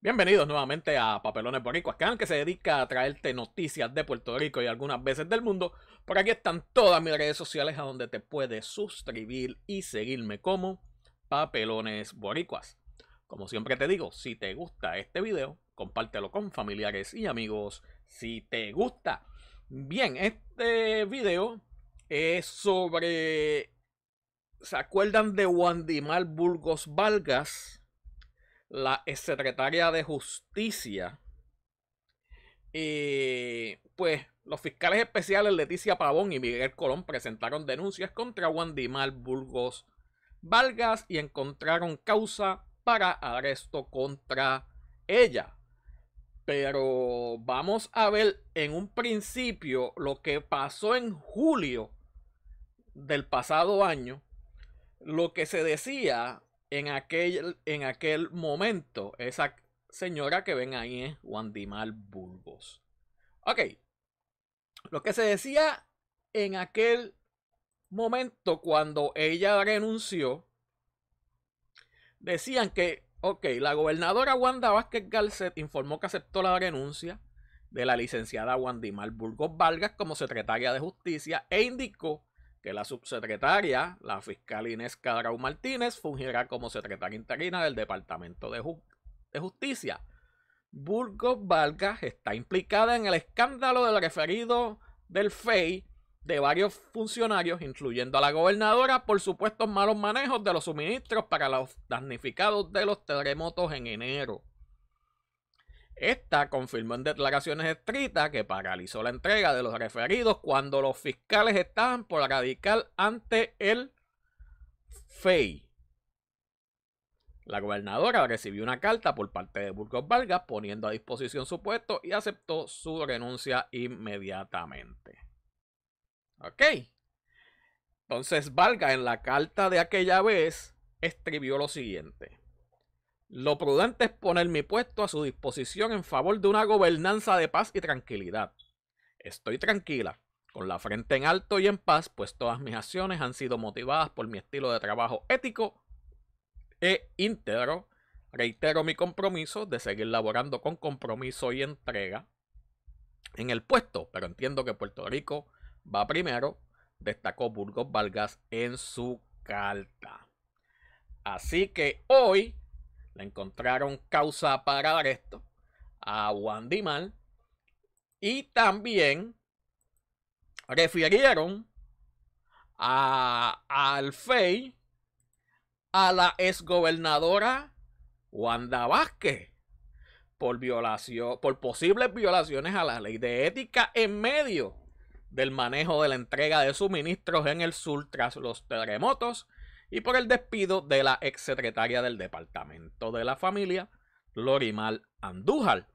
Bienvenidos nuevamente a Papelones Boricuas, canal que se dedica a traerte noticias de Puerto Rico y algunas veces del mundo. Por aquí están todas mis redes sociales a donde te puedes suscribir y seguirme como Papelones Boricuas. Como siempre te digo, si te gusta este video, compártelo con familiares y amigos si te gusta. Bien, este video es sobre. ¿Se acuerdan de Wandimar Burgos Vargas? La secretaria de Justicia. Y eh, pues los fiscales especiales Leticia Pavón y Miguel Colón presentaron denuncias contra Wandimar Burgos Vargas y encontraron causa para arresto contra ella. Pero vamos a ver en un principio lo que pasó en julio del pasado año, lo que se decía en aquel, en aquel momento, esa señora que ven ahí es Wandimar Burgos. Ok, lo que se decía en aquel momento cuando ella renunció, decían que, ok, la gobernadora Wanda Vázquez Garcet informó que aceptó la renuncia de la licenciada Wandimar Burgos Vargas como secretaria de justicia e indicó que la subsecretaria, la fiscal Inés Cadrau Martínez, fungirá como secretaria interina del Departamento de, de Justicia. Burgos Vargas está implicada en el escándalo del referido del FEI de varios funcionarios, incluyendo a la gobernadora, por supuestos malos manejos de los suministros para los damnificados de los terremotos en enero. Esta confirmó en declaraciones estrictas que paralizó la entrega de los referidos cuando los fiscales estaban por radical ante el FEI. La gobernadora recibió una carta por parte de Burgos Valga poniendo a disposición su puesto y aceptó su renuncia inmediatamente. Ok. Entonces Valga en la carta de aquella vez escribió lo siguiente. Lo prudente es poner mi puesto a su disposición en favor de una gobernanza de paz y tranquilidad. Estoy tranquila, con la frente en alto y en paz, pues todas mis acciones han sido motivadas por mi estilo de trabajo ético e íntegro. Reitero mi compromiso de seguir laborando con compromiso y entrega en el puesto, pero entiendo que Puerto Rico va primero, destacó Burgos Vargas en su carta. Así que hoy le encontraron causa para esto a Juan y también refirieron a, al FEI a la exgobernadora Wanda Vázquez por violación, por posibles violaciones a la ley de ética en medio del manejo de la entrega de suministros en el sur tras los terremotos y por el despido de la exsecretaria del Departamento de la Familia, Lorimal Andújal.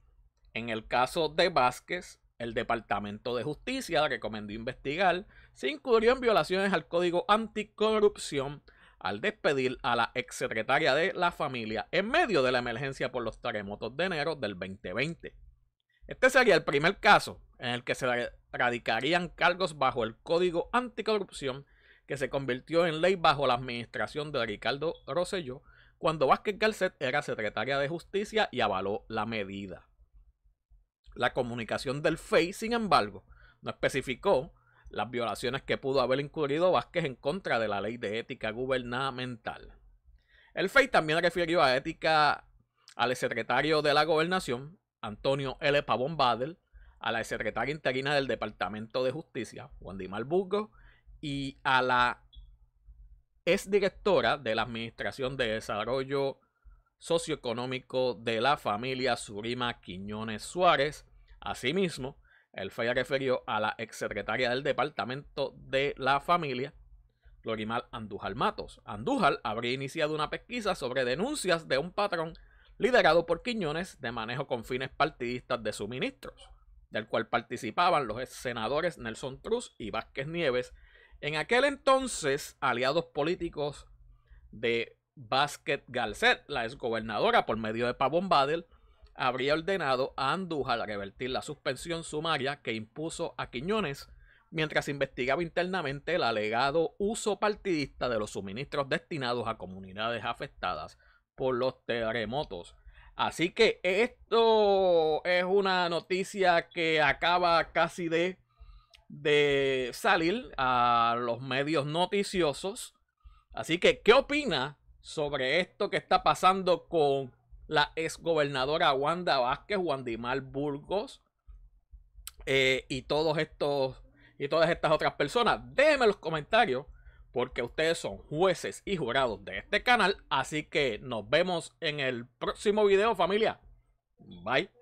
En el caso de Vázquez, el Departamento de Justicia recomendó investigar si incurrió en violaciones al Código Anticorrupción al despedir a la exsecretaria de la familia en medio de la emergencia por los terremotos de enero del 2020. Este sería el primer caso en el que se radicarían cargos bajo el Código Anticorrupción que se convirtió en ley bajo la administración de Ricardo Rosselló cuando Vázquez Garcet era secretaria de Justicia y avaló la medida. La comunicación del FEI, sin embargo, no especificó las violaciones que pudo haber incurrido Vázquez en contra de la ley de ética gubernamental. El FEI también refirió a ética al secretario de la gobernación, Antonio L. Pavón Badel, a la secretaria interina del Departamento de Justicia, Wandimar Burgos, y a la exdirectora de la Administración de Desarrollo Socioeconómico de la familia Surima Quiñones Suárez. Asimismo, el FEI refirió a la exsecretaria del Departamento de la Familia, Florimal Andújar Matos. Andújar habría iniciado una pesquisa sobre denuncias de un patrón liderado por Quiñones de manejo con fines partidistas de suministros, del cual participaban los senadores Nelson Cruz y Vázquez Nieves, en aquel entonces, aliados políticos de Basket Galcet, la exgobernadora, por medio de Pavón Badel, habría ordenado a Andújar revertir la suspensión sumaria que impuso a Quiñones mientras investigaba internamente el alegado uso partidista de los suministros destinados a comunidades afectadas por los terremotos. Así que esto es una noticia que acaba casi de de salir a los medios noticiosos. Así que, ¿qué opina sobre esto que está pasando con la exgobernadora Wanda Vázquez, Wandimar Burgos eh, y todos estos y todas estas otras personas? Déjenme los comentarios porque ustedes son jueces y jurados de este canal. Así que nos vemos en el próximo video, familia. Bye.